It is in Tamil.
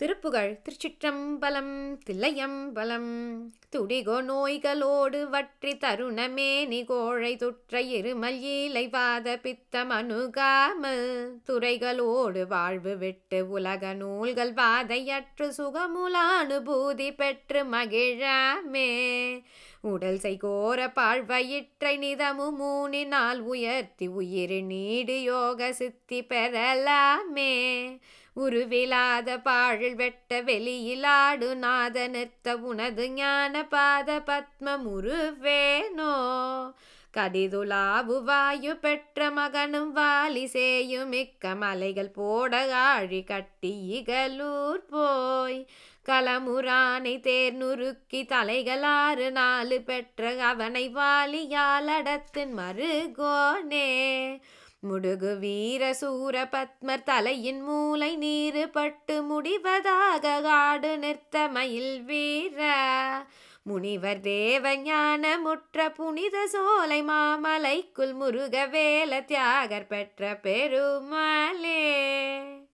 திருப்புகழ் திருச்சிற்றம்பலம் தில்லையம்பலம் துடிகோ நோய்களோடு வற்றி தருணமே நிகோழை தொற்ற இருமல் ஈலை வாத பித்தம் அணுகாமல் துறைகளோடு வாழ்வு விட்டு உலக நூல்கள் வாதையற்று சுகமுலானுபூதி பெற்று மகிழாமே உடல் செய்கோர பாழ்வயிற்றை நிதமு மூனினால் உயர்த்தி உயிர் நீடு யோக சித்தி பெறலாமே உருவிலாத பாழில் வெட்ட வெளியிலாடு நாத நிறுத்த உனது ஞான பாத பத்ம முருவேனோ கதிதுலாவு வாயு பெற்ற மகனும் வாலி செய்யும் மிக்க மலைகள் போட ஆழி கட்டி இகலூர் போய் கலமுரானை தேர் நுருக்கி தலைகளாறு நாலு பெற்ற அவனை வாலியால் அடத்தின் மருகோனே முடுகு வீர சூர பத்மர் தலையின் மூளை நீரு பட்டு முடிவதாக காடு நிறுத்த மயில் வீர முனிவர் தேவ ஞான முற்ற புனித சோலை மாமலைக்குள் வேல தியாகர் பெற்ற பெருமா